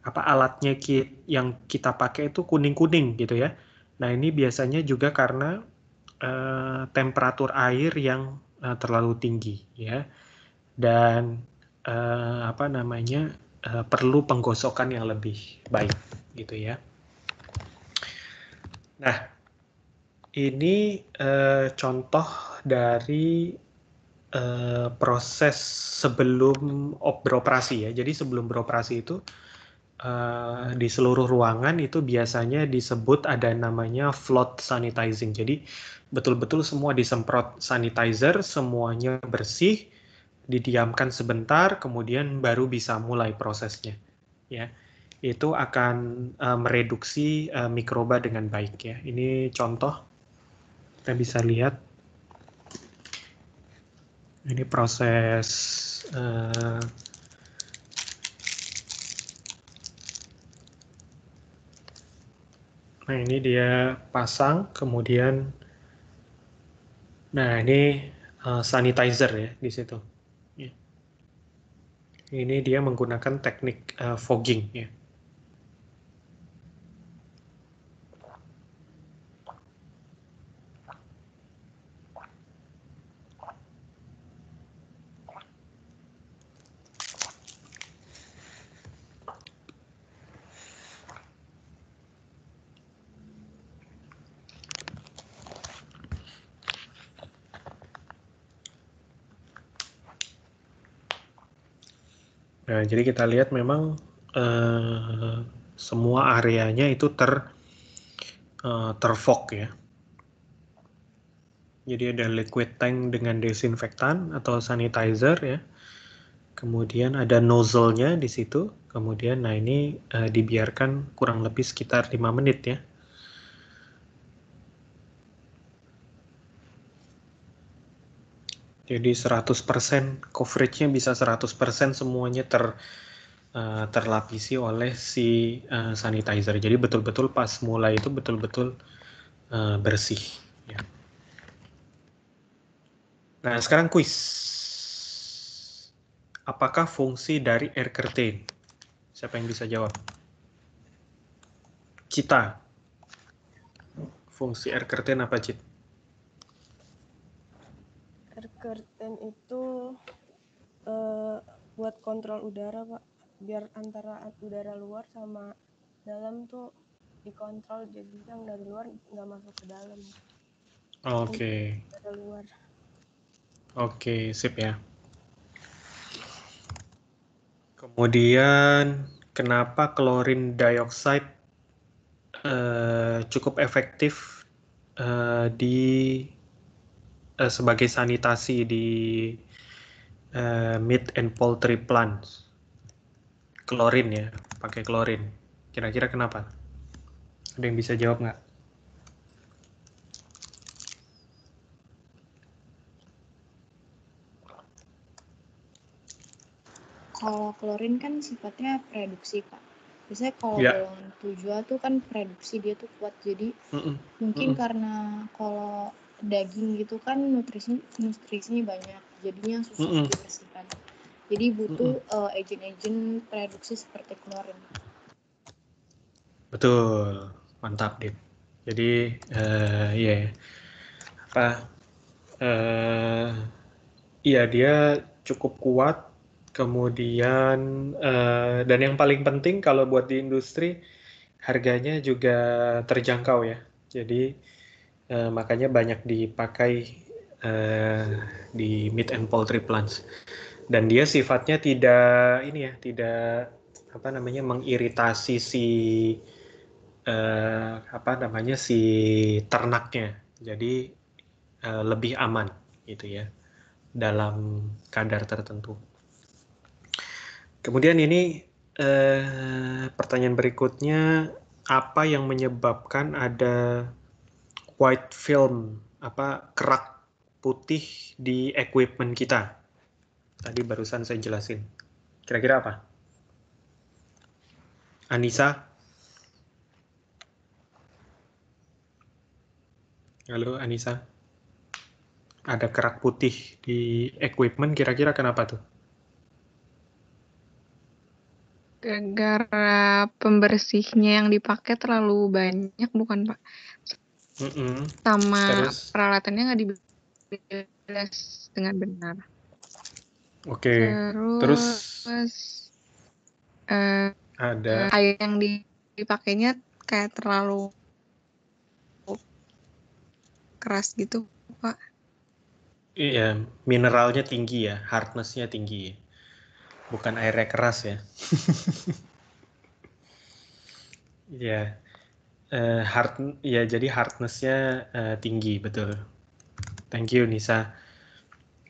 apa alatnya kit yang kita pakai itu kuning-kuning gitu ya. Nah ini biasanya juga karena uh, temperatur air yang uh, terlalu tinggi ya dan uh, apa namanya uh, perlu penggosokan yang lebih baik gitu ya. Nah, ini uh, contoh dari uh, proses sebelum beroperasi ya. Jadi sebelum beroperasi itu uh, di seluruh ruangan itu biasanya disebut ada namanya float sanitizing. Jadi betul-betul semua disemprot sanitizer, semuanya bersih didiamkan sebentar, kemudian baru bisa mulai prosesnya. Ya, itu akan uh, mereduksi uh, mikroba dengan baik. Ya, ini contoh kita bisa lihat. Ini proses uh, Nah, ini dia pasang, kemudian, nah ini uh, sanitizer ya di situ. Ini dia menggunakan teknik uh, fogging ya. jadi kita lihat memang uh, semua areanya itu ter uh, terfog ya. Jadi ada liquid tank dengan desinfektan atau sanitizer ya. Kemudian ada nozzle-nya di situ. Kemudian nah ini uh, dibiarkan kurang lebih sekitar 5 menit ya. Jadi 100% coveragenya bisa 100% semuanya ter uh, terlapisi oleh si uh, sanitizer. Jadi betul-betul pas mulai itu betul-betul uh, bersih. Ya. Nah sekarang kuis. Apakah fungsi dari air curtain? Siapa yang bisa jawab? Cita. Fungsi air curtain apa cita? Curtain itu uh, buat kontrol udara, Pak. Biar antara udara luar sama dalam tuh dikontrol jadi yang dari luar nggak masuk ke dalam. Oke. Okay. luar. Oke, okay, sip ya. Kemudian kenapa klorin dioxide uh, cukup efektif uh, di Eh, sebagai sanitasi di uh, meat and poultry plants. Klorin ya, pakai klorin. Kira-kira kenapa? Ada yang bisa jawab nggak? Kalau klorin kan sifatnya produksi, Pak biasanya kalau yeah. golongan tujuh tuh kan produksi dia tuh kuat jadi mm -mm. mungkin mm -mm. karena kalau daging gitu kan nutrisi nutrisinya banyak jadinya susah mm -hmm. dibersihkan jadi butuh mm -hmm. uh, agent-agent reduksi seperti klorin betul mantap deh jadi uh, eh, ya yeah. apa uh, iya dia cukup kuat kemudian uh, dan yang paling penting kalau buat di industri harganya juga terjangkau ya jadi Eh, makanya banyak dipakai uh, di meat and poultry plants. Dan dia sifatnya tidak ini ya, tidak apa namanya mengiritasi si uh, apa namanya si ternaknya. Jadi uh, lebih aman gitu ya dalam kadar tertentu. Kemudian ini eh, pertanyaan berikutnya, apa yang menyebabkan ada white film apa kerak putih di equipment kita. Tadi barusan saya jelasin. Kira-kira apa? Anissa? Halo Anissa? Ada kerak putih di equipment kira-kira kenapa tuh? gara pembersihnya yang dipakai terlalu banyak bukan Pak? -hmm. sama Terus? peralatannya nggak dibilas dengan benar. Oke. Okay. Terus, Terus uh, ada air yang dipakainya kayak terlalu keras gitu, Pak. Iya, mineralnya tinggi ya, hardnessnya tinggi. Bukan airnya keras ya. [LAUGHS] Iya. yeah uh, eh, hard ya jadi hardnessnya uh, tinggi betul. Thank you Nisa.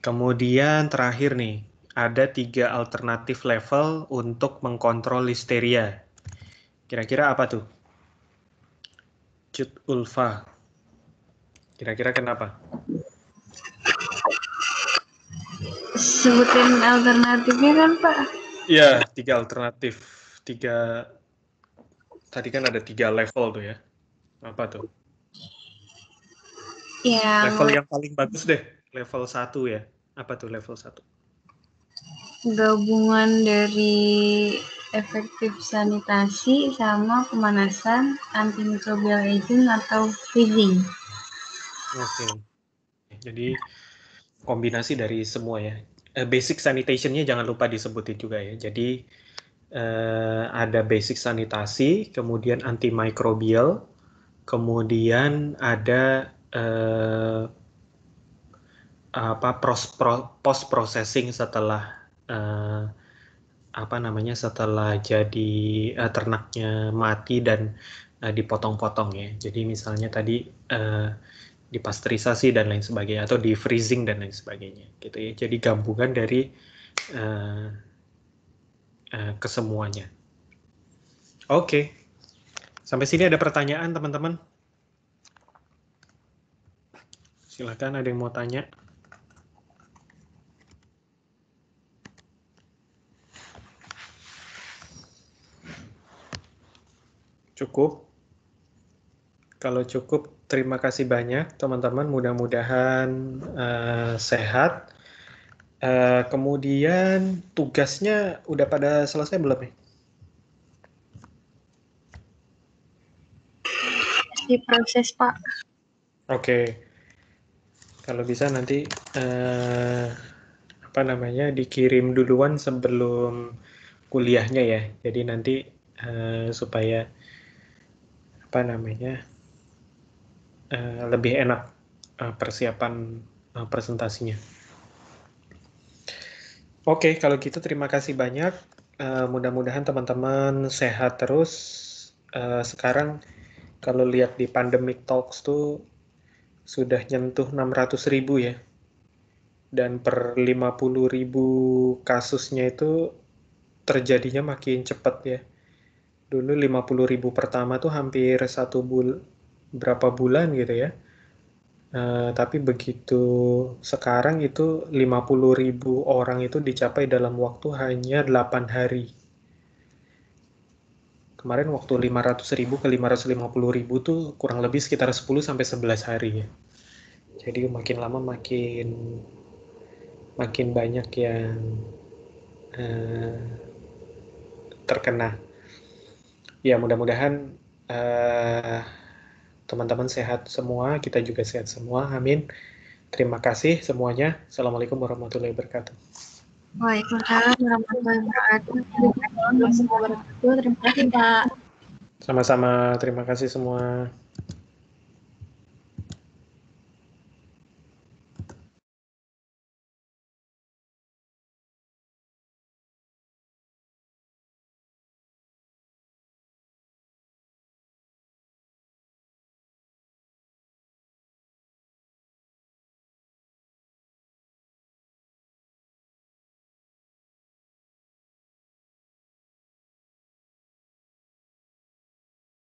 Kemudian terakhir nih ada tiga alternatif level untuk mengkontrol listeria. Kira-kira apa tuh? Cut ulfa. Kira-kira kenapa? Sebutin alternatifnya kan Pak? Iya, tiga alternatif. Tiga tadi kan ada tiga level tuh ya. Apa tuh? Ya, level yang paling bagus deh, level satu ya. Apa tuh level satu? Gabungan dari efektif sanitasi sama pemanasan antimikrobial agent atau freezing. Oke. Okay. Jadi kombinasi dari semua ya. Eh, basic sanitation-nya jangan lupa disebutin juga ya. Jadi eh, ada basic sanitasi, kemudian antimikrobial, kemudian ada eh, apa pros, pro, post processing setelah eh, apa namanya setelah jadi eh, ternaknya mati dan eh, dipotong-potong ya. Jadi misalnya tadi eh, dipasterisasi dan lain sebagainya atau di freezing dan lain sebagainya gitu ya. Jadi gabungan dari eh, kesemuanya. Eh, ke semuanya. Oke. Sampai sini ada pertanyaan, teman-teman? Silakan ada yang mau tanya? Cukup? Kalau cukup, terima kasih banyak, teman-teman. Mudah-mudahan uh, sehat Uh, kemudian tugasnya udah pada selesai belum nih? Diproses Pak. Oke, okay. kalau bisa nanti uh, apa namanya dikirim duluan sebelum kuliahnya ya. Jadi nanti uh, supaya apa namanya uh, lebih enak uh, persiapan uh, presentasinya. Oke, kalau gitu terima kasih banyak. Uh, mudah-mudahan teman-teman sehat terus. Uh, sekarang kalau lihat di pandemic talks tuh sudah nyentuh 600 ribu ya. Dan per 50 ribu kasusnya itu terjadinya makin cepat ya. Dulu 50 ribu pertama tuh hampir satu bul berapa bulan gitu ya. Uh, tapi begitu sekarang itu 50 ribu orang itu dicapai dalam waktu hanya 8 hari. Kemarin waktu 500 ribu ke 550 ribu tuh kurang lebih sekitar 10 sampai 11 hari ya. Jadi makin lama makin makin banyak yang uh, terkena. Ya mudah-mudahan uh, teman-teman sehat semua, kita juga sehat semua. Amin. Terima kasih semuanya. Assalamualaikum warahmatullahi wabarakatuh. Waalaikumsalam warahmatullahi wabarakatuh. Terima kasih pak Sama-sama. Terima kasih semua.